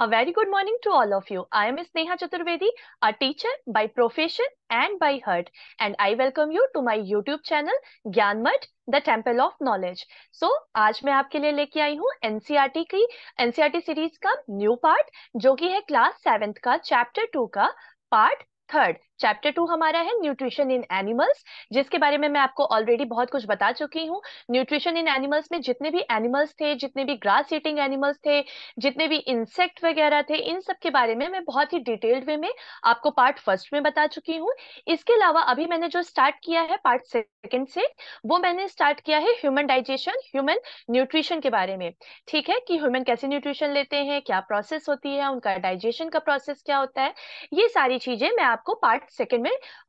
A very good morning to all of you. I am Sneha Chaturvedi, a teacher by profession and by heart, and I welcome you to my YouTube channel Gyanmat, the Temple of Knowledge. So आज मैं आपके लिए लेके आई हूँ NCERT की NCERT series का new part जो कि है class सेवेंथ का chapter टू का part थर्ड चैप्टर टू हमारा है न्यूट्रिशन इन एनिमल्स जिसके बारे में मैं आपको ऑलरेडी बहुत कुछ बता चुकी हूँ न्यूट्रिशन इन एनिमल्स में जितने भी एनिमल्स थे जितने भी ग्रास ईटिंग एनिमल्स थे जितने भी इंसेक्ट वगैरह थे इन सब के बारे में मैं बहुत ही डिटेल्ड वे में आपको पार्ट फर्स्ट में बता चुकी हूँ इसके अलावा अभी मैंने जो स्टार्ट किया है पार्ट सेकेंड से वो मैंने स्टार्ट किया है ह्यूमन डाइजेशन ह्यूमन न्यूट्रिशन के बारे में ठीक है कि ह्यूमन कैसे न्यूट्रिशन लेते हैं क्या प्रोसेस होती है उनका डाइजेशन का प्रोसेस क्या होता है ये सारी चीजें मैं आपको पार्ट एग्जैक्ट सेकंड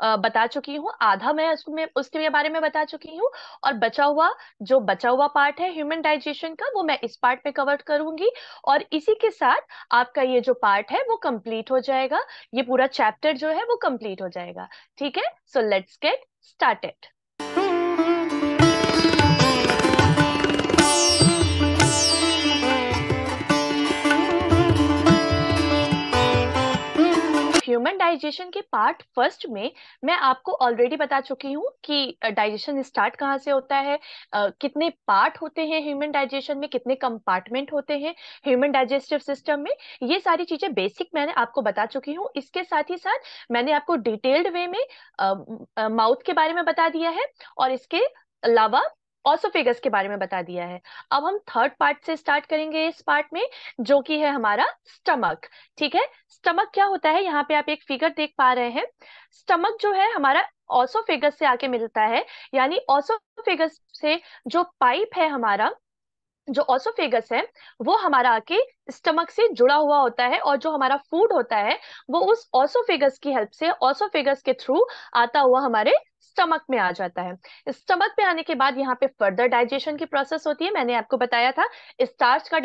में बता चुकी हूँ आधा मैं उसमें उसके बारे में बता चुकी हूँ और बचा हुआ जो बचा हुआ पार्ट है ह्यूमन डाइजेशन का वो मैं इस पार्ट में कवर करूंगी और इसी के साथ आपका ये जो पार्ट है वो कंप्लीट हो जाएगा ये पूरा चैप्टर जो है वो कंप्लीट हो जाएगा ठीक है so let's get started human digestion के पार्ट फर्स्ट में मैं आपको ऑलरेडी बता चुकी हूँ कि डाइजेशन स्टार्ट कहाँ से होता है कितने पार्ट होते हैं ह्यूमन डाइजेशन में कितने कंपार्टमेंट होते हैं ह्यूमन डाइजेस्टिव सिस्टम में ये सारी चीजें बेसिक मैंने आपको बता चुकी हूँ इसके साथ ही साथ मैंने आपको डिटेल्ड वे में माउथ के बारे में बता दिया है और इसके अलावा ऑसो फिगर्स के बारे में बता दिया है अब हम थर्ड पार्ट से स्टार्ट करेंगे इस पार्ट में जो कि है हमारा स्टमक ठीक है स्टमक क्या होता है यहाँ पे आप एक फिगर देख पा रहे हैं स्टमक जो है हमारा ऑसो फिगर्स से आके मिलता है यानी ऑसो फिगर्स से जो पाइप है हमारा जो ऑसो ऑसोफेगस है वो हमारा आके स्टमक से जुड़ा हुआ होता है और जो हमारा फूड होता है वो उस ऑसो ऑसोफेगस की हेल्प से ऑसो ऑसोफेगस के थ्रू आता हुआ हमारे स्टमक में आ जाता है स्टमक में आने के बाद यहाँ पे फर्दर डाइजेशन की प्रोसेस होती है मैंने आपको बताया था स्टार्च का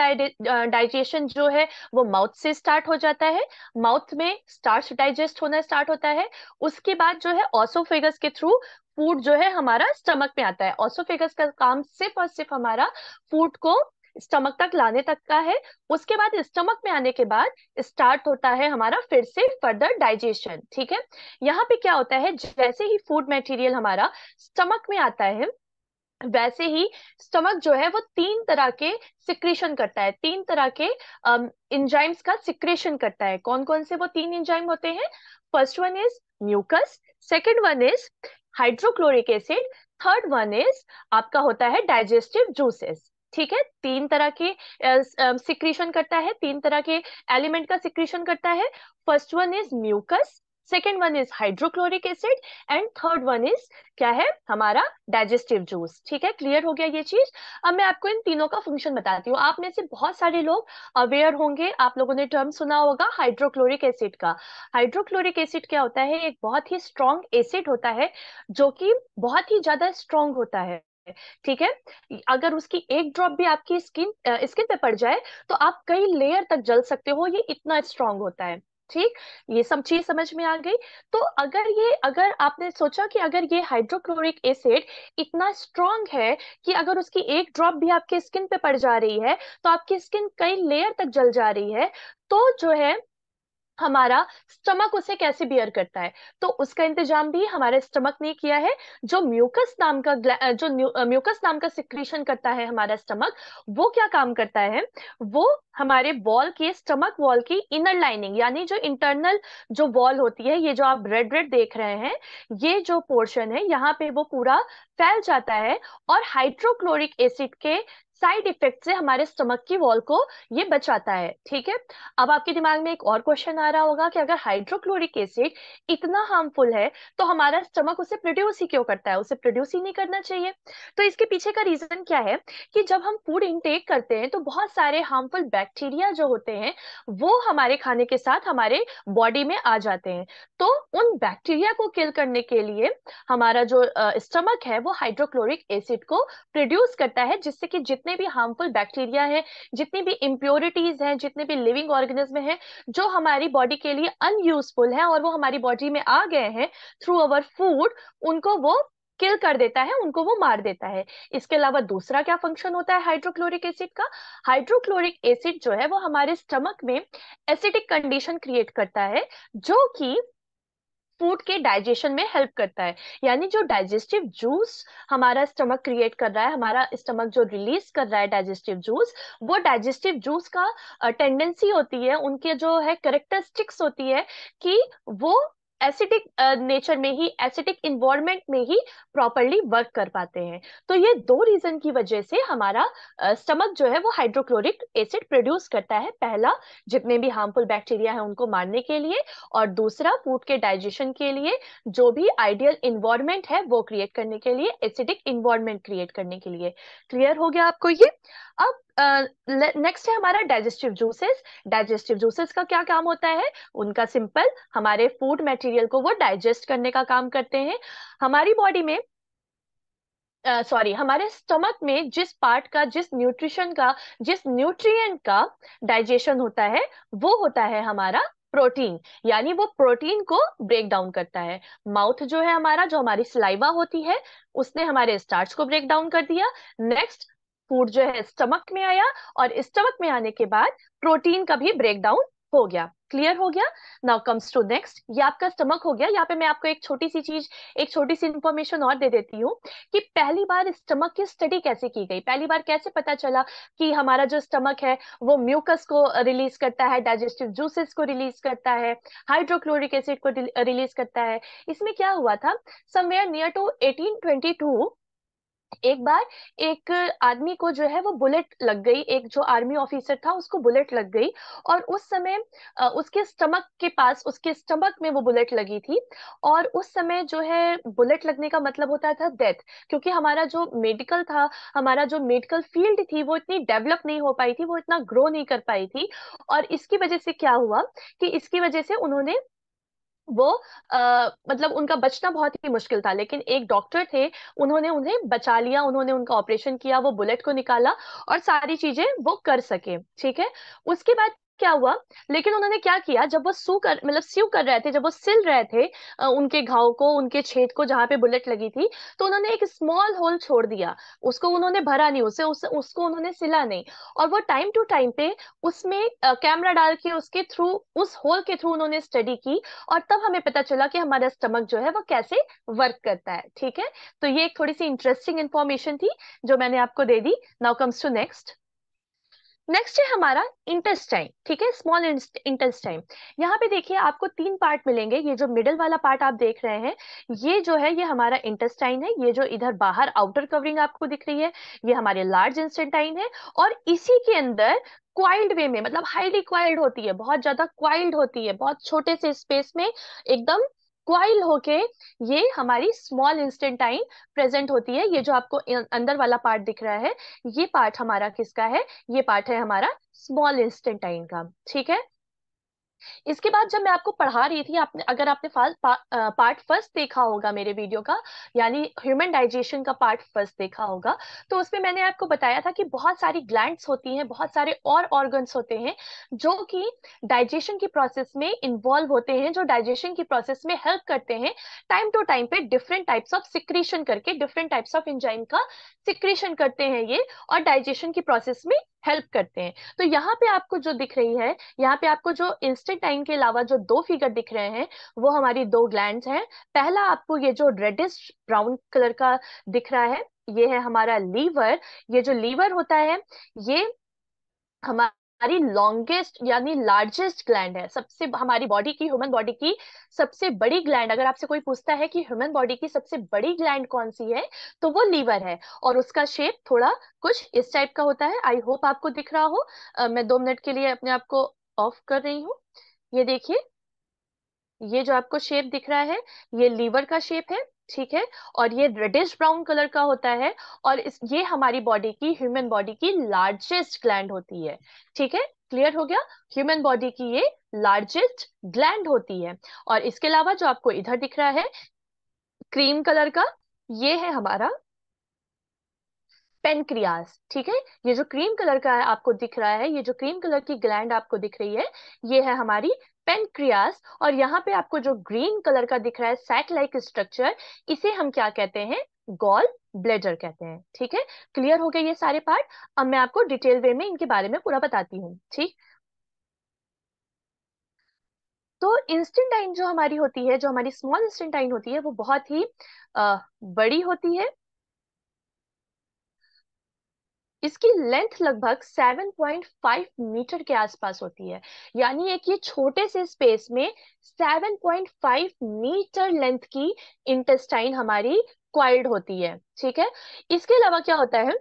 डाइजेशन जो है वो माउथ से स्टार्ट हो जाता है माउथ में स्टार्च डाइजेस्ट होना स्टार्ट होता है उसके बाद जो है ऑसोफेगस के थ्रू फूड जो है हमारा स्टमक में आता है ऑसोफेगस का काम सिर्फ और सिर्फ हमारा फूड को स्टमक तक लाने तक का है उसके बाद स्टमक में आने के बाद स्टार्ट होता है हमारा फिर से फर्दर डाइजेशन ठीक है यहाँ पे क्या होता है जैसे ही फूड मटेरियल हमारा स्टमक में आता है वैसे ही स्टमक जो है वो तीन तरह के सिक्रेशन करता है तीन तरह के इंजाइम्स का सिक्रेशन करता है कौन कौन से वो तीन इंजाइम होते हैं first one is mucus second one is hydrochloric acid third one is आपका होता है डाइजेस्टिव जूसेस ठीक है तीन तरह के सिक्रीशन करता है तीन तरह के एलिमेंट का सिक्रीशन करता है first one is mucus second one is hydrochloric acid and third one is क्या है हमारा डाइजेस्टिव जूस ठीक है क्लियर हो गया ये चीज अब मैं आपको इन तीनों का फंक्शन बताती हूँ आप में से बहुत सारे लोग अवेयर होंगे आप लोगों ने टर्म सुना होगा हाइड्रोक्लोरिक एसिड का हाइड्रोक्लोरिक एसिड क्या होता है एक बहुत ही स्ट्रॉन्ग एसिड होता है जो कि बहुत ही ज्यादा स्ट्रॉन्ग होता है है ठीक है अगर उसकी एक ड्रॉप भी आपकी स्किन स्किन पे पड़ जाए तो आप कई लेयर तक जल सकते हो ये इतना स्ट्रांग होता है ठीक ये सब चीज समझ में आ गई तो अगर ये अगर आपने सोचा कि अगर ये हाइड्रोक्लोरिक एसिड इतना स्ट्रांग है कि अगर उसकी एक ड्रॉप भी आपके स्किन पे पड़ जा रही है तो आपकी स्किन कई लेयर तक जल जा रही है तो जो है हमारा स्टमक उसे कैसे बियर करता है तो उसका इंतजाम भी हमारे स्टमक ने किया है जो म्यूकस नाम का जो म्यूकस नाम का सिक्रीशन करता है हमारा स्टमक वो क्या काम करता है वो हमारे वॉल के स्टमक वॉल की इनर लाइनिंग यानी जो इंटरनल जो वॉल होती है ये जो आप रेड रेड देख रहे हैं ये जो पोर्शन है यहाँ पे वो पूरा फैल जाता है और हाइड्रोक्लोरिक एसिड के साइड इफेक्ट से हमारे स्टमक की वॉल को ये बचाता है ठीक है अब आपके दिमाग में एक और क्वेश्चन आ रहा होगा कि अगर हाइड्रोक्लोरिक एसिड इतना हार्मफुल है तो हमारा स्टमक उसे प्रोड्यूस ही क्यों करता है उसे प्रोड्यूस ही नहीं करना चाहिए तो इसके पीछे का रीजन क्या है कि जब हम फूड इनटेक करते हैं तो बहुत सारे हार्मफुल बैक्टीरिया जो होते हैं वो हमारे खाने के साथ हमारे बॉडी में आ जाते हैं तो उन बैक्टीरिया को किल करने के लिए हमारा जो स्टमक है वो हाइड्रोक्लोरिक एसिड को प्रोड्यूस करता है जिससे कि जितने जितने भी हार्मफुल बैक्टीरिया है जितनी भी इम्प्योरिटीज हैं जितने भी लिविंग ऑर्गेनिज्म हैं जो हमारी बॉडी के लिए अनयूजफुल है और वो हमारी बॉडी में आ गए हैं थ्रू अवर फूड उनको वो किल कर देता है उनको वो मार देता है इसके अलावा दूसरा क्या फंक्शन होता है हाइड्रोक्लोरिक एसिड का हाइड्रोक्लोरिक एसिड जो है वो हमारे स्टमक में एसिडिक कंडीशन क्रिएट करता है जो कि फूड के डाइजेशन में हेल्प करता है यानी जो डाइजेस्टिव जूस हमारा स्टमक क्रिएट कर रहा है हमारा स्टमक जो रिलीज कर रहा है डाइजेस्टिव जूस वो डाइजेस्टिव जूस का टेंडेंसी होती है उनके जो है करेक्टरिस्टिक्स होती है कि वो एसिटिक नेचर में ही एसिटिक इन्वायरमेंट में ही प्रॉपरली वर्क कर पाते हैं तो ये दो रीजन की वजह से हमारा स्टमक जो है वो हाइड्रोक्लोरिक एसिड प्रोड्यूस करता है पहला जितने भी हार्मफुल बैक्टीरिया है उनको मारने के लिए और दूसरा फूड के डाइजेशन के लिए जो भी आइडियल इन्वायरमेंट है वो क्रिएट करने के लिए एसिडिक इन्वायरमेंट क्रिएट करने के लिए क्लियर हो गया आपको ये अब नेक्स्ट है हमारा डाइजेस्टिव जूसेस डाइजेस्टिव जूसेस का क्या काम होता है उनका सिंपल हमारे फूड मटेरियल को वो डाइजेस्ट करने का काम करते हैं हमारी बॉडी में सॉरी uh, हमारे स्टमक में जिस पार्ट का जिस न्यूट्रिशन का जिस न्यूट्रिएंट का डाइजेशन होता है वो होता है हमारा प्रोटीन यानी वो प्रोटीन को ब्रेक डाउन करता है माउथ जो है हमारा जो हमारी स्लाइवा होती है उसने हमारे स्टार्च को ब्रेक डाउन कर दिया नेक्स्ट फूड जो है स्टमक में आया और स्टमक में आने के बाद प्रोटीन का भी ब्रेकडाउन हो गया क्लियर हो गया नाउ कम्स टू नेक्स्ट ये आपका स्टमक हो गया यहाँ पे मैं आपको एक छोटी सी चीज एक छोटी सी इंफॉर्मेशन और दे देती हूँ कि पहली बार स्टमक की स्टडी कैसे की गई पहली बार कैसे पता चला कि हमारा जो स्टमक है वो म्यूकस को रिलीज करता है डाइजेस्टिव जूसेस को रिलीज करता है हाइड्रोक्लोरिक एसिड को रिलीज करता है इसमें क्या हुआ था समवेयर नियर टू एटीन एक बार एक आदमी को जो है वो बुलेट लग गई एक जो आर्मी ऑफिसर था उसको बुलेट लग गई और उस समय उसके स्टमक के पास उसके स्टमक में वो बुलेट लगी थी और उस समय जो है बुलेट लगने का मतलब होता था डेथ क्योंकि हमारा जो मेडिकल था हमारा जो मेडिकल फील्ड थी वो इतनी डेवलप नहीं हो पाई थी वो इतना ग्रो नहीं कर पाई थी और इसकी वजह से क्या हुआ कि इसकी वजह से उन्होंने वो अः मतलब उनका बचना बहुत ही मुश्किल था लेकिन एक डॉक्टर थे उन्होंने उन्हें बचा लिया उन्होंने उनका ऑपरेशन किया वो बुलेट को निकाला और सारी चीजें वो कर सके ठीक है उसके बाद क्या हुआ लेकिन उन्होंने क्या किया जब वो सू कर मतलब सीव कर रहे थे जब वो सिल रहे थे उनके घाव को उनके छेद को जहां पे बुलेट लगी थी तो उन्होंने एक स्मॉल होल छोड़ दिया उसको उन्होंने भरा नहीं उसे उस, उसको उन्होंने सिला नहीं और वो टाइम टू टाइम पे उसमें कैमरा डाल के उसके थ्रू उस होल के थ्रू उन्होंने स्टडी की और तब हमें पता चला कि हमारा स्टमक जो है वो कैसे वर्क करता है ठीक है तो ये एक थोड़ी सी इंटरेस्टिंग इंफॉर्मेशन थी जो मैंने आपको दे दी now comes to next next है हमारा इंटेस्टाइन ठीक है स्मॉल इंटेस्टाइन यहाँ पे देखिए आपको तीन पार्ट मिलेंगे ये जो मिडल वाला पार्ट आप देख रहे हैं ये जो है ये हमारा इंटेस्टाइन है ये जो इधर बाहर आउटर कवरिंग आपको दिख रही है ये हमारे लार्ज इंस्टेंटाइन है और इसी के अंदर क्वाइल्ड वे में मतलब हाईली क्वाइल्ड होती है बहुत ज्यादा क्वाइल्ड होती है बहुत छोटे से स्पेस में एकदम क्वाइल होके ये हमारी स्मॉल इंस्टेंटाइन प्रेजेंट होती है ये जो आपको अंदर वाला पार्ट दिख रहा है ये पार्ट हमारा किसका है ये पार्ट है हमारा स्मॉल इंस्टेंटाइन का ठीक है इसके बाद जब मैं आपको पढ़ा रही थी आपने अगर आपने पा, पार्ट फर्स्ट देखा होगा मेरे वीडियो का यानी ह्यूमन डाइजेशन का पार्ट फर्स्ट देखा होगा तो उसमें मैंने आपको बताया था कि बहुत सारी ग्लैंड्स होती हैं बहुत सारे और ऑर्गन्स होते हैं जो कि डाइजेशन की प्रोसेस में इन्वॉल्व होते हैं जो डाइजेशन की प्रोसेस में हेल्प करते हैं टाइम टू टाइम पे डिफरेंट टाइप्स ऑफ सिक्रीशन करके डिफरेंट टाइप्स ऑफ इंजाइम का सिक्रीशन करते हैं ये और डाइजेशन की प्रोसेस में हेल्प करते हैं तो यहाँ पे आपको जो दिख रही है यहाँ पे आपको जो टाइम के अलावा जो दो फिगर दिख रहे हैं वो हमारी दो ग्लैंड हैं पहला आपको ये जो रेडिश ब्राउन कलर का दिख रहा है ये है हमारा लीवर ये जो लीवर होता है ये हमारा हमारी लॉन्गेस्ट यानी लार्जेस्ट ग्लैंड है सबसे हमारी बॉडी की ह्यूमन बॉडी की सबसे बड़ी ग्लैंड अगर आपसे कोई पूछता है कि ह्यूमन बॉडी की सबसे बड़ी ग्लैंड कौन सी है तो वो लीवर है और उसका शेप थोड़ा कुछ इस टाइप का होता है आई होप आपको दिख रहा हो uh, मैं दो मिनट के लिए अपने आप को ऑफ कर रही हूँ ये देखिए ये जो आपको शेप दिख रहा है ये लीवर का शेप है ठीक है और ये रेडिश ब्राउन कलर का होता है और इस ये हमारी बॉडी की ह्यूमन बॉडी की लार्जेस्ट ग्लैंड होती है ठीक है क्लियर हो गया ह्यूमन बॉडी की ये लार्जेस्ट ग्लैंड होती है और इसके अलावा जो आपको इधर दिख रहा है क्रीम कलर का ये है हमारा पेनक्रियास ठीक है ये जो क्रीम कलर का है आपको दिख रहा है ये जो क्रीम कलर की ग्लैंड आपको दिख रही है ये है हमारी पेनक्रियास और यहाँ पे आपको जो ग्रीन कलर का दिख रहा है सैक लाइक स्ट्रक्चर इसे हम क्या कहते हैं गॉल ब्लेडर कहते हैं ठीक है क्लियर हो गए ये सारे पार्ट अब मैं आपको डिटेल वे में इनके बारे में पूरा बताती हूँ ठीक तो इंस्टेंटाइन जो हमारी होती है जो हमारी स्मॉल इंस्टेंटाइन होती है वो बहुत ही आ, बड़ी होती है इसकी लेंथ लगभग 7.5 मीटर के आसपास होती है यानी एक ये छोटे से स्पेस में 7.5 मीटर लेंथ की इंटेस्टाइन हमारी क्वाइड होती है ठीक है इसके अलावा क्या होता है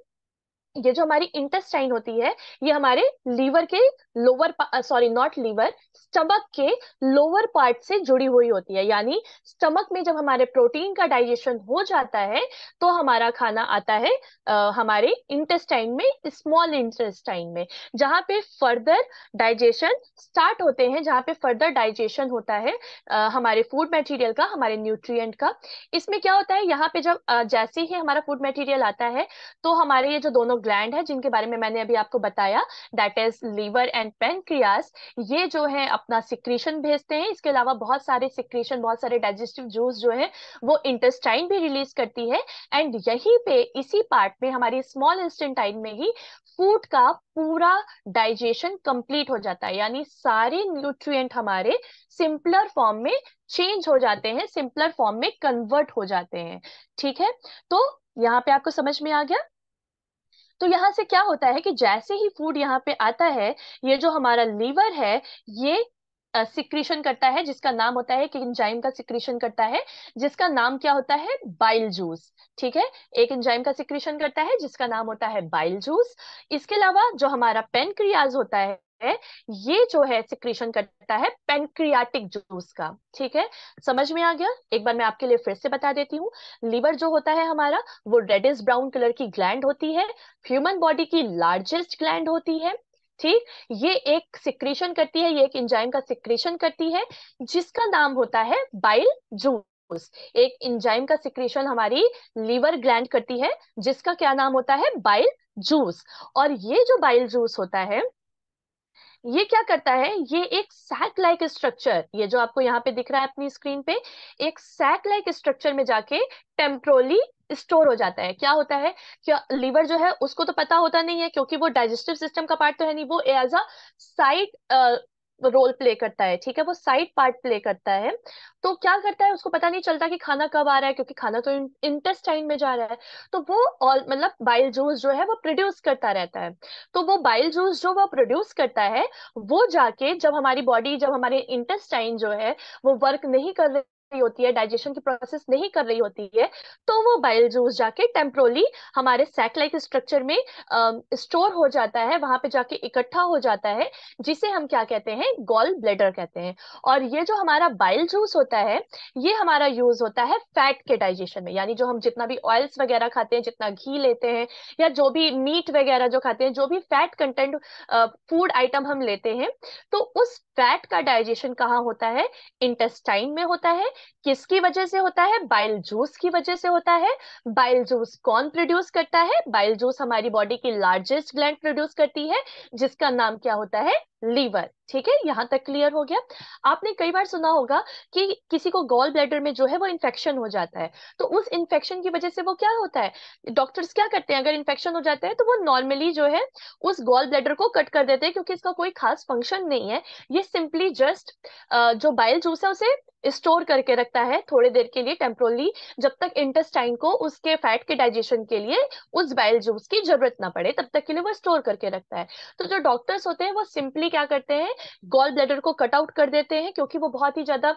ये जो हमारी इंटेस्टाइन होती है ये हमारे लीवर के lower sorry not liver stomach के लोअर पार्ट से जुड़ी हुई होती है यानी स्टमक में जब हमारे प्रोटीन का डाइजेशन हो जाता है तो हमारा खाना आता है आ, हमारे इंटेस्टाइन में स्मॉल इंटेस्टाइन में जहाँ पे फर्दर डाइजेशन स्टार्ट होते हैं जहाँ पे फर्दर डाइजेशन होता है आ, हमारे फूड मटेरियल का हमारे न्यूट्रिएंट का इसमें क्या होता है यहाँ पे जब जैसे ही हमारा फूड मटेरियल आता है तो हमारे ये जो दोनों ग्लैंड है जिनके बारे में मैंने अभी आपको बताया that is liver and pancreas ये जो है अपना सिक्रेशन भेजते हैं इसके अलावा बहुत सारे सिक्रेशन बहुत सारे डाइजेस्टिव जूस जो है वो इंटेस्टाइन भी रिलीज करती है एंड यही पे इसी पार्ट में हमारी स्मॉल इंस्टेंटाइन में ही फूड का पूरा डाइजेशन कंप्लीट हो जाता है यानी सारे न्यूट्रिएंट हमारे सिंपलर फॉर्म में चेंज हो जाते हैं सिंपलर फॉर्म में कन्वर्ट हो जाते हैं ठीक है तो यहाँ पे आपको समझ में आ गया तो यहाँ से क्या होता है कि जैसे ही फूड यहाँ पे आता है ये जो हमारा लीवर है ये सिक्रीशन करता है जिसका नाम होता है एक इंजाइम का सिक्रीशन करता है जिसका नाम क्या होता है बाइल जूस ठीक है एक इंजाइम का सिक्रीशन करता है जिसका नाम होता है बाइल जूस इसके अलावा जो हमारा पेनक्रियाज होता है है ये जो है सिक्रीशन करता है पेनक्रियाटिक जूस का ठीक है समझ में आ गया एक बार मैं आपके लिए फिर से बता देती हूँ लीवर जो होता है हमारा वो रेडिस ब्राउन कलर की ग्लैंड होती है ह्यूमन बॉडी की लार्जेस्ट ग्लैंड होती है ठीक ये एक सिक्रीशन करती है ये एक इंजाइम का सिक्रीशन करती है जिसका नाम होता है बाइल जूस जूस एक इंजाइम का सिक्रेशन हमारी लीवर ग्लैंड करती है जिसका क्या नाम होता है बाइल जूस और ये जो बाइल जूस होता है ये क्या करता है ये एक सैक लाइक स्ट्रक्चर ये जो आपको यहाँ पे दिख रहा है अपनी स्क्रीन पे एक सैक लाइक स्ट्रक्चर में जाके टेम्प्रोली स्टोर हो जाता है क्या होता है कि लीवर जो है उसको तो पता होता नहीं है क्योंकि वो डाइजेस्टिव सिस्टम का पार्ट तो है नहीं वो as a side role play करता है ठीक है वो साइड पार्ट प्ले करता है तो क्या करता है उसको पता नहीं चलता कि खाना कब आ रहा है क्योंकि खाना तो इंटेस्टाइन में जा रहा है तो वो ऑल मतलब बाइल जूस जो है वो प्रोड्यूस करता रहता है तो वो बाइल जूस जो वो प्रोड्यूस करता है वो जाके जब हमारी बॉडी जब हमारे इंटेस्टाइन जो है वो वर्क नहीं कर रहे रही होती है डाइजेशन की प्रोसेस नहीं कर रही होती है तो वो बाइल जूस जाके टेम्प्रोली हमारे सैक लाइक स्ट्रक्चर में स्टोर हो जाता है वहां पे जाके इकट्ठा हो जाता है जिसे हम क्या कहते हैं गॉल ब्लेडर कहते हैं और ये जो हमारा बाइल जूस होता है ये हमारा यूज होता है फैट के डाइजेशन में यानी जो हम जितना भी ऑयल्स वगैरह खाते हैं जितना घी लेते हैं या जो भी मीट वगैरह जो खाते हैं जो भी फैट कंटेंट फूड आइटम हम लेते हैं तो उस फैट का डाइजेशन कहाँ होता है इंटेस्टाइन में होता है किसकी वजह से होता है बाइल जूस की वजह से होता है बाइल जूस कौन प्रोड्यूस करता है बाइल जूस हमारी बॉडी की लार्जेस्ट ग्लैंड प्रोड्यूस करती है जिसका नाम क्या होता है लीवर ठीक है यहाँ तक क्लियर हो गया आपने कई बार सुना होगा कि किसी को गॉल ब्लैडर में जो है वो इन्फेक्शन हो जाता है तो उस इन्फेक्शन की वजह से वो क्या होता है डॉक्टर्स क्या करते हैं अगर इन्फेक्शन हो जाता है तो वो नॉर्मली जो है उस गॉल ब्लैडर को कट कर देते हैं क्योंकि इसका कोई खास फंक्शन नहीं है ये सिंपली जस्ट जो बाइल जूस है उसे स्टोर करके रखता है थोड़ी देर के लिए टेम्प्रोली जब तक इंटेस्टाइन को उसके फैट के डाइजेशन के लिए उस बाइल जूस की जरूरत ना पड़े तब तक के लिए वो स्टोर करके रखता है तो जो डॉक्टर्स होते हैं वो सिंपली क्या करते हैं गोल ब्लेडर को कट आउट कर देते हैं क्योंकि वो बहुत ही ज्यादा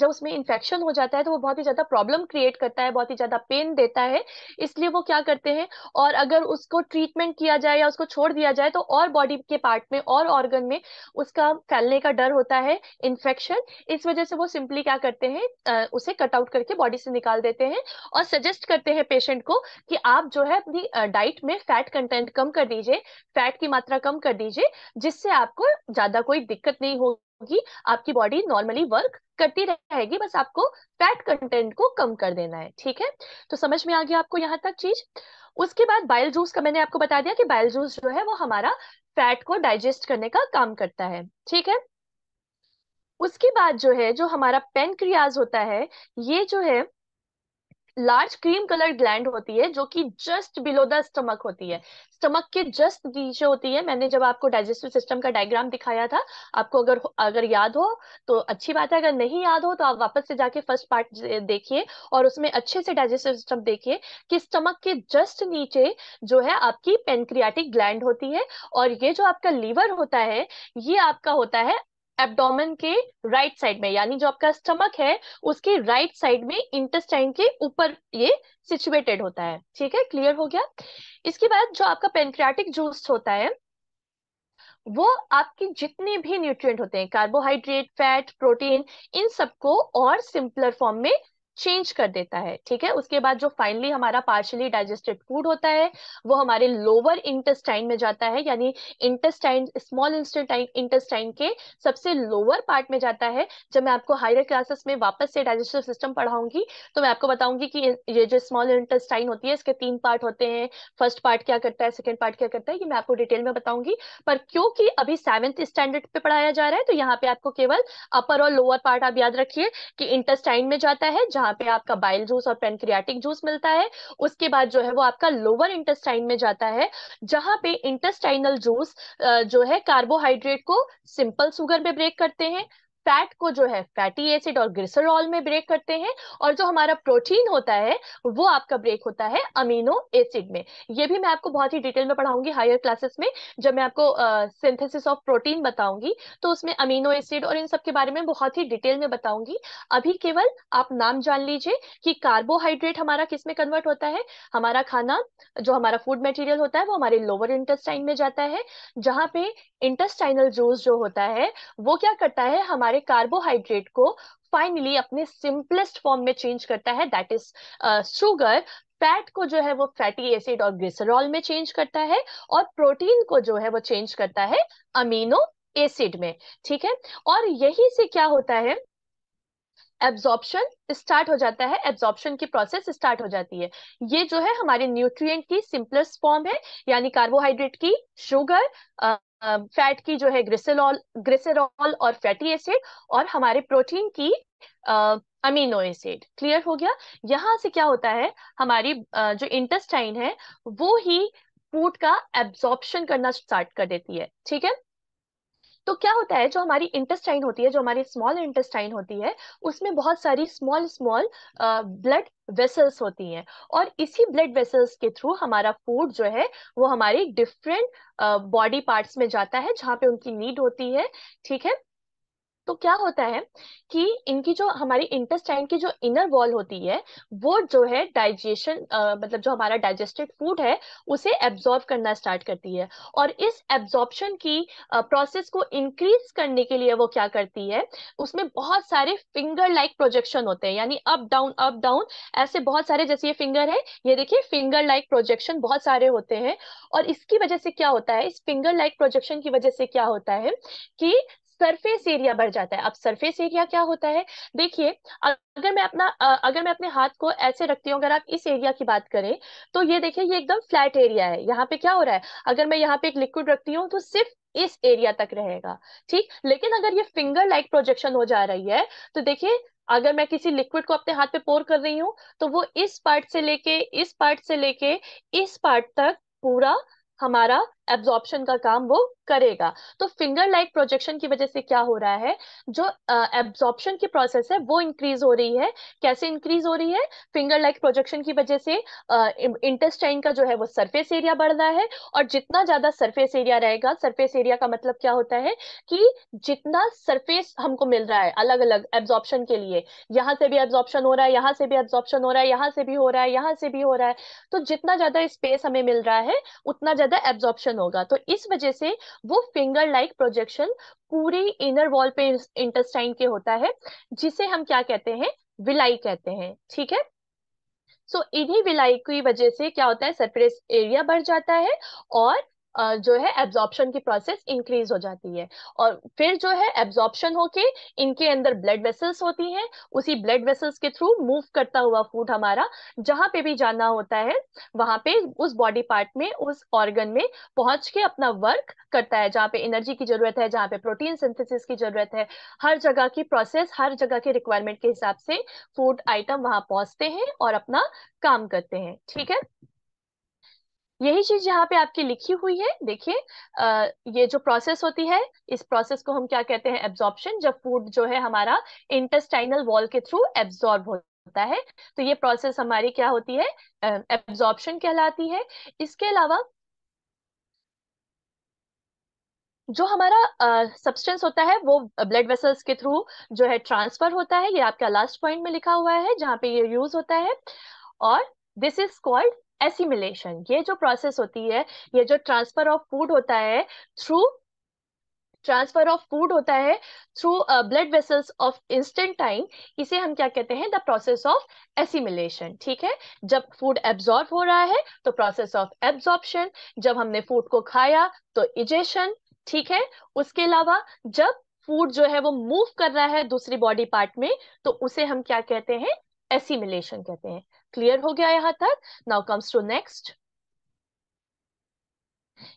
जब उसमें इन्फेक्शन हो जाता है तो वो बहुत ही ज्यादा प्रॉब्लम क्रिएट करता है बहुत ही ज्यादा पेन देता है इसलिए वो क्या करते हैं और अगर उसको ट्रीटमेंट किया जाए या उसको छोड़ दिया जाए तो और बॉडी के पार्ट में और ऑर्गन में उसका फैलने का डर होता है इन्फेक्शन इस वजह से वो सिंपली क्या करते हैं उसे कट आउट करके बॉडी से निकाल देते हैं और सजेस्ट करते हैं पेशेंट को कि आप जो है अपनी डाइट में फैट कंटेंट कम कर दीजिए फैट की मात्रा कम कर दीजिए जिससे आपको ज्यादा कोई कोई दिक्कत नहीं होगी आपकी बॉडी नॉर्मली वर्क करती रहेगी बस आपको फैट कंटेंट को कम कर देना है ठीक है तो समझ में आ गया आपको यहाँ तक चीज उसके बाद बाइल जूस का मैंने आपको बता दिया कि बाइल जूस जो है वो हमारा फैट को डाइजेस्ट करने का काम करता है ठीक है उसके बाद जो है जो हमारा पेनक्रियाज होता है ये जो है लार्ज क्रीम कलर ग्लैंड होती है जो कि जस्ट बिलो द स्टमक होती है स्टमक के जस्ट नीचे होती है मैंने जब आपको डाइजेस्टिव सिस्टम का डायग्राम दिखाया था आपको अगर अगर याद हो तो अच्छी बात है अगर नहीं याद हो तो आप वापस से जाके फर्स्ट पार्ट देखिए और उसमें अच्छे से डाइजेस्टिव सिस्टम देखिए कि स्टमक के जस्ट नीचे जो है आपकी पेनक्रियाटिक ग्लैंड होती है और ये जो आपका लीवर होता है ये आपका होता है एब्डोमेन के राइट right साइड में यानी जो आपका स्टमक है उसके राइट right साइड में इंटेस्टाइन के ऊपर ये सिचुएटेड होता है ठीक है क्लियर हो गया इसके बाद जो आपका पेनक्रियाटिक जूस होता है वो आपके जितने भी न्यूट्रिएंट होते हैं कार्बोहाइड्रेट फैट प्रोटीन इन सबको और सिंपलर फॉर्म में चेंज कर देता है ठीक है उसके बाद जो फाइनली हमारा पार्शली डाइजेस्टेड फूड होता है वो हमारे लोअर इंटेस्टाइन में जाता है यानी इंटेस्टाइन स्मॉल इंटेस्टाइन के सबसे लोअर पार्ट में जाता है जब मैं आपको हायर क्लासेस में वापस से डाइजेस्टिव सिस्टम पढ़ाऊंगी तो मैं आपको बताऊंगी कि ये जो स्मॉल इंटेस्टाइन होती है इसके तीन पार्ट होते हैं फर्स्ट पार्ट क्या करता है सेकेंड पार्ट क्या करता है ये मैं आपको डिटेल में बताऊंगी पर क्योंकि अभी सेवेंथ स्टैंडर्ड पे पढ़ाया जा रहा है तो यहाँ पे आपको केवल अपर और लोअर पार्ट आप याद रखिए कि इंटेस्टाइन में जाता है जहाँ पे आपका बाइल जूस और पेनक्रियाटिक जूस मिलता है उसके बाद जो है वो आपका लोअर इंटेस्टाइन में जाता है जहाँ पे इंटेस्टाइनल जूस जो है कार्बोहाइड्रेट को सिंपल सुगर में ब्रेक करते हैं फैट को जो है फैटी एसिड और ग्रिसरॉल में ब्रेक करते हैं और जो हमारा प्रोटीन होता है वो आपका ब्रेक होता है अमीनो एसिड में ये भी मैं आपको बहुत ही डिटेल में पढ़ाऊंगी हायर क्लासेस में जब मैं आपको सिंथेसिस ऑफ प्रोटीन बताऊंगी तो उसमें अमीनो एसिड और इन सब के बारे में बहुत ही डिटेल में बताऊंगी अभी केवल आप नाम जान लीजिए कि कार्बोहाइड्रेट हमारा किस में कन्वर्ट होता है हमारा खाना जो हमारा फूड मटेरियल होता है वो हमारे लोअर इंटेस्टाइन में जाता है जहाँ पे इंटेस्टाइनल जूस जो होता है वो क्या करता है हमारे हमारे कार्बोहाइड्रेट को फाइनली अपने सिंपलेस्ट फॉर्म में चेंज करता है दैट इज शुगर फैट को जो है वो फैटी एसिड और ग्लिसरॉल में चेंज करता है और प्रोटीन को जो है वो चेंज करता है अमीनो एसिड में ठीक है और यही से क्या होता है एब्जॉर्प्शन स्टार्ट हो जाता है एब्जॉर्प्शन की प्रोसेस स्टार्ट हो जाती है ये जो है हमारे न्यूट्रिएंट की सिंपलेस्ट फॉर्म है यानी कार्बोहाइड्रेट की शुगर फैट की जो है ग्रिसेरॉल ग्रिसेरॉल और फैटी एसिड और हमारे प्रोटीन की अमीनो एसिड क्लियर हो गया यहाँ से क्या होता है हमारी जो इंटेस्टाइन है वो ही फूड का एब्जॉर्प्शन करना स्टार्ट कर देती है ठीक है तो क्या होता है जो हमारी इंटेस्टाइन होती है जो हमारी स्मॉल इंटेस्टाइन होती है उसमें बहुत सारी स्मॉल स्मॉल ब्लड वेसल्स होती हैं और इसी ब्लड वेसल्स के थ्रू हमारा फूड जो है वो हमारे डिफरेंट बॉडी पार्ट्स में जाता है जहाँ पे उनकी नीड होती है ठीक है तो क्या होता है कि इनकी जो हमारी इंटेस्टाइन की जो इनर वॉल होती है वो जो है डाइजेशन मतलब जो हमारा डाइजेस्टेड फूड है उसे एब्जॉर्ब करना स्टार्ट करती है और इस एब्जॉर्प्शन की प्रोसेस को इंक्रीज करने के लिए वो क्या करती है उसमें बहुत सारे फिंगर लाइक प्रोजेक्शन होते हैं यानी अप डाउन अप डाउन ऐसे बहुत सारे जैसे ये फिंगर है ये देखिए फिंगर लाइक प्रोजेक्शन बहुत सारे होते हैं और इसकी वजह से क्या होता है इस फिंगर लाइक प्रोजेक्शन की वजह से क्या होता है कि सरफेस एरिया बढ़ जाता है अब सरफेस एरिया क्या होता है देखिए अगर मैं अपना अगर मैं अपने हाथ को ऐसे रखती हूँ अगर आप इस एरिया की बात करें तो ये देखिए ये एकदम फ्लैट एरिया है यहाँ पे क्या हो रहा है अगर मैं यहाँ पे एक लिक्विड रखती हूँ तो सिर्फ इस एरिया तक रहेगा ठीक लेकिन अगर ये फिंगर लाइक प्रोजेक्शन हो जा रही है तो देखिए अगर मैं किसी लिक्विड को अपने हाथ पे पोर कर रही हूँ तो वो इस पार्ट से लेके इस पार्ट से लेके इस पार्ट तक पूरा हमारा एब्जॉर्प्शन का काम वो करेगा तो फिंगर लाइक प्रोजेक्शन की वजह से क्या हो रहा है जो एब्जॉर्प्शन की प्रोसेस है वो इंक्रीज हो रही है कैसे इंक्रीज हो रही है फिंगर लाइक प्रोजेक्शन की वजह से इंटेस्टाइन का जो है वो सरफेस एरिया बढ़ रहा है और जितना ज्यादा सरफेस एरिया रहेगा सरफेस एरिया का मतलब क्या होता है कि जितना सरफेस हमको मिल रहा है अलग अलग एब्जॉर्प्शन के लिए यहाँ से भी एब्जॉर्प्शन हो रहा है यहाँ से भी एब्जॉर्प्शन हो रहा है यहाँ से भी हो रहा है यहाँ से भी हो रहा है तो जितना ज्यादा स्पेस हमें मिल रहा है उतना ज्यादा ज्यादा एब्जॉर्प्शन होगा तो इस वजह से वो फिंगर लाइक प्रोजेक्शन पूरी इनर वॉल पे इंटेस्टाइन के होता है जिसे हम क्या कहते हैं विलाई कहते हैं ठीक है सो so, इन्हीं विलाई की वजह से क्या होता है सरफेस एरिया बढ़ जाता है और जो है एब्जॉर्प्शन की प्रोसेस इंक्रीज हो जाती है और फिर जो है एब्जॉर्प्शन होके इनके अंदर ब्लड वेसल्स होती हैं उसी ब्लड वेसल्स के थ्रू मूव करता हुआ फूड हमारा जहां पे भी जाना होता है वहां पे उस बॉडी पार्ट में उस ऑर्गन में पहुंच के अपना वर्क करता है जहाँ पे एनर्जी की जरूरत है जहाँ पे प्रोटीन सिंथेसिस की जरूरत है हर जगह की प्रोसेस हर जगह के रिक्वायरमेंट के हिसाब से फूड आइटम वहां पहुंचते हैं और अपना काम करते हैं ठीक है यही चीज यहाँ पे आपकी लिखी हुई है देखिए ये जो प्रोसेस होती है इस प्रोसेस को हम क्या कहते हैं एब्जॉर्प्शन जब फूड जो है हमारा इंटेस्टाइनल वॉल के थ्रू एब्जॉर्ब हो होता है तो ये प्रोसेस हमारी क्या होती है एब्जॉर्प्शन कहलाती है इसके अलावा जो हमारा सब्सटेंस uh, होता है वो ब्लड वेसल्स के थ्रू जो है ट्रांसफर होता है ये आपका लास्ट पॉइंट में लिखा हुआ है जहाँ पे ये यूज होता है और दिस इज कॉल्ड एसिमिलेशन ये जो प्रोसेस होती है ये जो ट्रांसफर ऑफ फूड होता है थ्रू ट्रांसफर ऑफ फूड होता है through blood vessels of time इसे हम क्या कहते हैं द प्रोसेस ऑफ एसिमिलेशन ठीक है जब फूड एब्जॉर्ब हो रहा है तो प्रोसेस ऑफ एब्जॉर्बशन जब हमने फूड को खाया तो इजेशन ठीक है उसके अलावा जब फूड जो है वो मूव कर रहा है दूसरी बॉडी पार्ट में तो उसे हम क्या कहते हैं एसिमिलेशन कहते हैं क्लियर हो गया यहाँ तक नाउ कम्स टू नेक्स्ट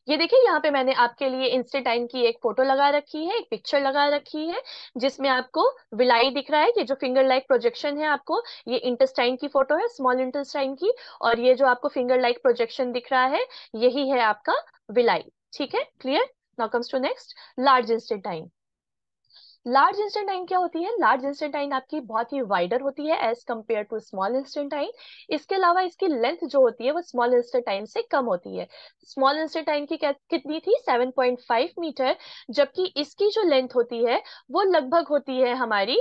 ये देखिए यहाँ पे मैंने आपके लिए इंस्टेटाइन की एक फोटो लगा रखी है एक पिक्चर लगा रखी है जिसमें आपको विलाई दिख रहा है ये जो फिंगर लाइक प्रोजेक्शन है आपको ये इंटेस्टाइन की फोटो है स्मॉल इंटेस्टाइन की और ये जो आपको फिंगर लाइक प्रोजेक्शन दिख रहा है यही है आपका विलाई ठीक है clear now comes to next large intestine large intestine क्या होती है लार्ज इंस्टेंटाइन आपकी बहुत ही वाइडर होती है as compare to small intestine इसके अलावा इसकी लेंथ जो होती है वो स्मॉल इंस्टेंटाइन से कम होती है स्मॉल इंस्टेंटाइन की कितनी थी 7.5 मीटर जबकि इसकी जो लेंथ होती है वो लगभग होती है हमारी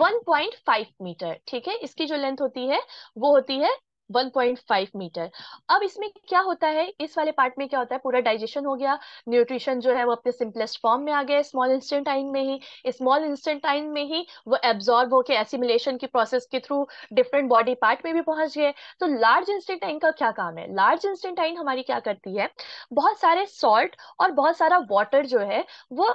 1.5 मीटर ठीक है इसकी जो लेंथ होती है वो होती है 1.5 मीटर अब इसमें क्या होता है इस वाले पार्ट में क्या होता है पूरा डाइजेशन हो गया न्यूट्रिशन जो है वो अपने सिंपलेस्ट फॉर्म में आ गया स्मॉल इंस्टेंटाइन में ही स्मॉल इंस्टेंटाइन में ही वो एब्जॉर्ब होकर एसिमुलेशन की प्रोसेस के थ्रू डिफरेंट बॉडी पार्ट में भी पहुंच गए तो लार्ज इंस्टेंट आइन का क्या काम है लार्ज इंस्टेंट आइन हमारी क्या करती है बहुत सारे सॉल्ट और बहुत सारा वाटर जो है वो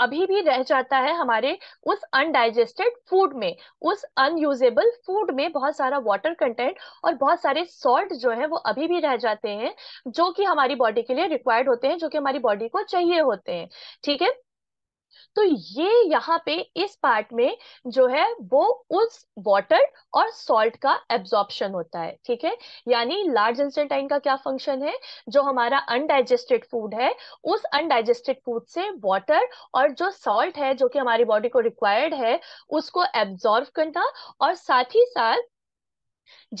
अभी भी रह जाता है हमारे उस अनडाइजेस्टेड फूड में उस अनयूजेबल फूड में बहुत सारा वाटर कंटेंट और बहुत सारे सॉल्ट जो है वो अभी भी रह जाते हैं जो कि हमारी बॉडी के लिए रिक्वायर्ड होते हैं जो कि हमारी बॉडी को चाहिए होते हैं ठीक है तो ये यहाँ पे इस पार्ट में जो है वो उस वाटर और सॉल्ट का एब्जॉर्प्शन होता है ठीक है यानी लार्ज इंस्टेंटाइन का क्या फंक्शन है जो हमारा अनडाइजेस्टेड फूड है उस अनडाइजेस्टेड फूड से वाटर और जो सॉल्ट है जो कि हमारी बॉडी को रिक्वायर्ड है उसको एब्जॉर्व करना और साथ ही साथ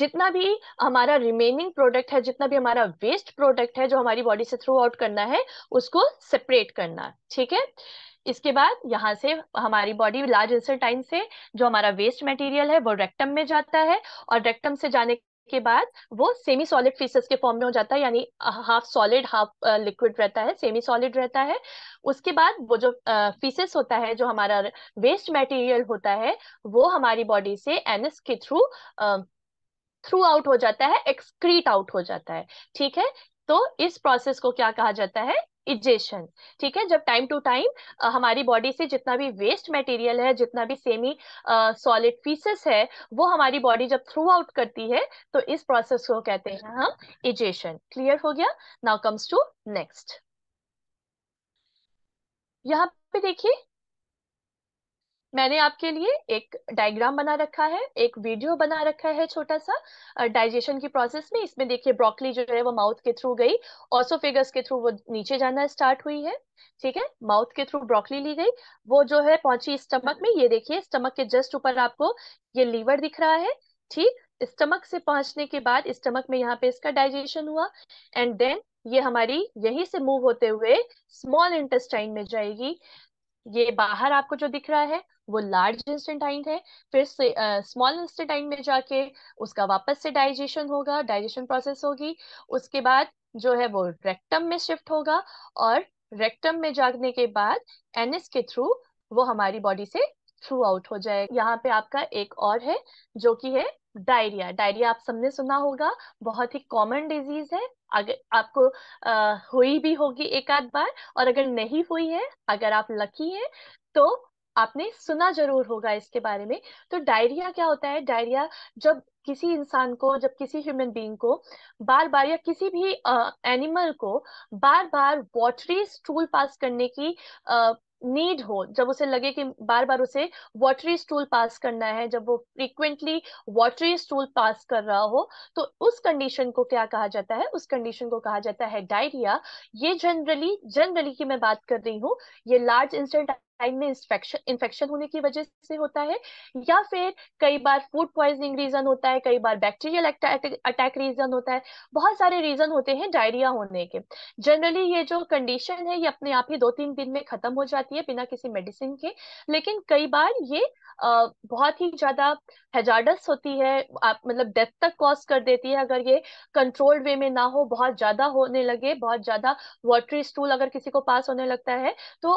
जितना भी हमारा रिमेनिंग प्रोडक्ट है जितना भी हमारा वेस्ट प्रोडक्ट है जो हमारी बॉडी से थ्रू आउट करना है उसको सेपरेट करना ठीक है इसके बाद यहाँ से हमारी बॉडी लार्ज टाइम से जो हमारा वेस्ट मटेरियल है वो रेक्टम में जाता है और रेक्टम से जाने के बाद वो सेमी सॉलिड फीसेस के फॉर्म में हो जाता है यानी हाफ सॉलिड हाफ लिक्विड रहता है सेमी सॉलिड रहता है उसके बाद वो जो फीसेस होता है जो हमारा वेस्ट मटेरियल होता है वो हमारी बॉडी से एनएस के थ्रू थ्रू आउट हो जाता है एक्सक्रीट आउट हो जाता है ठीक है तो इस प्रोसेस को क्या कहा जाता है इजेशन ठीक है जब टाइम टू टाइम हमारी बॉडी से जितना भी वेस्ट मटेरियल है जितना भी सेमी सॉलिड पीसेस है वो हमारी बॉडी जब थ्रू आउट करती है तो इस प्रोसेस को कहते हैं हम इजेशन क्लियर हो गया नाउ कम्स टू नेक्स्ट यहाँ पे देखिए मैंने आपके लिए एक डायग्राम बना रखा है एक वीडियो बना रखा है छोटा सा डाइजेशन की प्रोसेस में इसमें देखिए ब्रोकली जो है वो माउथ के थ्रू गई फिगर्स के थ्रू वो नीचे जाना स्टार्ट हुई है ठीक है माउथ के थ्रू ब्रोकली ली गई वो जो है पहुंची स्टमक में ये देखिए स्टमक के जस्ट ऊपर आपको ये लीवर दिख रहा है ठीक स्टमक से पहुंचने के बाद स्टमक में यहाँ पे इसका डाइजेशन हुआ एंड देन ये हमारी यहीं से मूव होते हुए स्मॉल इंटेस्टाइन में जाएगी ये बाहर आपको जो दिख रहा है वो लार्ज इंस्टेंटाइन है फिर से स्मॉल इंस्टेंटाइन में जाके उसका वापस से डाइजेशन होगा डाइजेशन प्रोसेस होगी उसके बाद जो है वो रेक्टम में शिफ्ट होगा और रेक्टम में जाने के बाद एनएस के थ्रू वो हमारी बॉडी से थ्रू आउट हो जाए यहाँ पे आपका एक और है जो कि है डायरिया डायरिया आप सबने सुना होगा बहुत ही कॉमन डिजीज है अगर आपको आ, हुई भी होगी एक आध बार और अगर नहीं हुई है अगर आप लकी हैं तो आपने सुना जरूर होगा इसके बारे में तो डायरिया क्या होता है डायरिया जब किसी इंसान को जब किसी ह्यूमन बीइंग को बार बार या किसी भी एनिमल को बार बार वॉटरी स्टूल पास करने की नीड हो जब उसे लगे कि बार बार उसे वॉटरी स्टूल पास करना है जब वो फ्रीक्वेंटली वॉटरी स्टूल पास कर रहा हो तो उस कंडीशन को क्या कहा जाता है उस कंडीशन को कहा जाता है डायरिया ये जनरली जनरली की मैं बात कर रही हूँ ये लार्ज इंस्टेंट टाइम में इंफेक्शन इन्फेक्शन होने की वजह से होता है या फिर कई बार फूड पॉइजनिंग रीजन होता है कई बार बैक्टीरियल अटैक रीजन होता है बहुत सारे रीजन होते हैं डायरिया होने के जनरली ये जो कंडीशन है ये अपने आप ही दो तीन दिन में खत्म हो जाती है बिना किसी मेडिसिन के लेकिन कई बार ये बहुत ही ज्यादा हेजार्डस होती है आप मतलब डेथ तक कॉज कर देती है अगर ये कंट्रोल्ड वे में ना हो बहुत ज्यादा होने लगे बहुत ज्यादा वॉटरी स्टूल अगर किसी को पास होने लगता है तो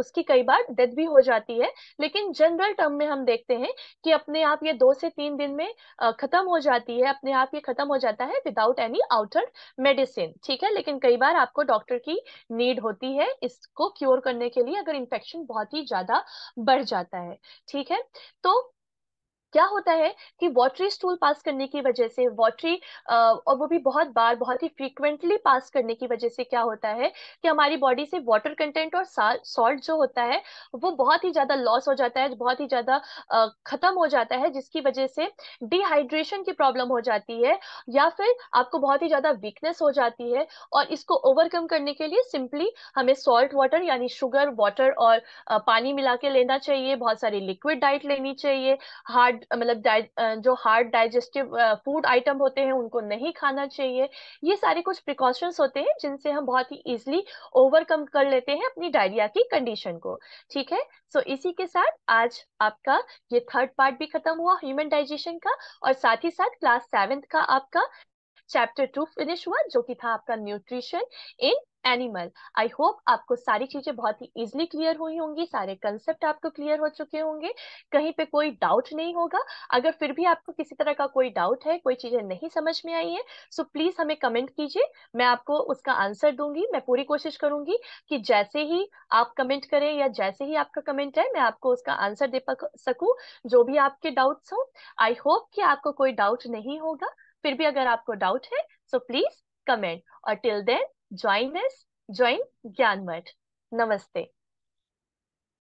उसकी कई बार बाद डेथ भी हो जाती है लेकिन जनरल टर्म में हम देखते हैं कि अपने आप ये दो से तीन दिन में खत्म हो जाती है अपने आप ये खत्म हो जाता है विदाउट एनी आउटर मेडिसिन ठीक है लेकिन कई बार आपको डॉक्टर की नीड होती है इसको क्योर करने के लिए अगर इन्फेक्शन बहुत ही ज्यादा बढ़ जाता है ठीक है तो क्या होता है कि वॉटरी स्टूल पास करने की वजह से वॉटरी और वो भी बहुत बार बहुत ही फ्रीक्वेंटली पास करने की वजह से क्या होता है कि हमारी बॉडी से वाटर कंटेंट और सॉल्ट जो होता है वो बहुत ही ज़्यादा लॉस हो जाता है बहुत ही ज़्यादा ख़त्म हो जाता है जिसकी वजह से डिहाइड्रेशन की प्रॉब्लम हो जाती है या फिर आपको बहुत ही ज़्यादा वीकनेस हो जाती है और इसको ओवरकम करने के लिए सिंपली हमें सॉल्ट वाटर यानी शुगर वाटर और पानी मिला के लेना चाहिए बहुत सारी लिक्विड डाइट लेनी चाहिए हार्ड हार्ड मतलब जो हार्ड डाइजेस्टिव फूड आइटम होते हैं उनको नहीं खाना चाहिए ये सारे कुछ प्रिकॉशंस होते हैं जिनसे हम बहुत ही इजिली ओवरकम कर लेते हैं अपनी डायरिया की कंडीशन को ठीक है सो so, इसी के साथ आज आपका ये थर्ड पार्ट भी खत्म हुआ ह्यूमन डाइजेशन का और साथ ही साथ क्लास सेवेंथ का आपका चैप्टर टू फिनिश हुआ जो कि था आपका nutrition in animal I hope आपको सारी चीजें बहुत ही इजिली क्लियर हुई होंगी सारे कंसेप्ट आपको क्लियर हो चुके होंगे कहीं पे कोई डाउट नहीं होगा अगर फिर भी आपको किसी तरह का कोई डाउट है कोई चीजें नहीं समझ में आई है सो प्लीज हमें कमेंट कीजिए मैं आपको उसका आंसर दूंगी मैं पूरी कोशिश करूंगी कि जैसे ही आप कमेंट करें या जैसे ही आपका कमेंट है मैं आपको उसका आंसर दे सकूँ जो भी आपके डाउट्स हो आई होप कि आपको कोई डाउट नहीं होगा फिर भी अगर आपको डाउट है सो प्लीज कमेंट और till then join this join Gyan Math नमस्ते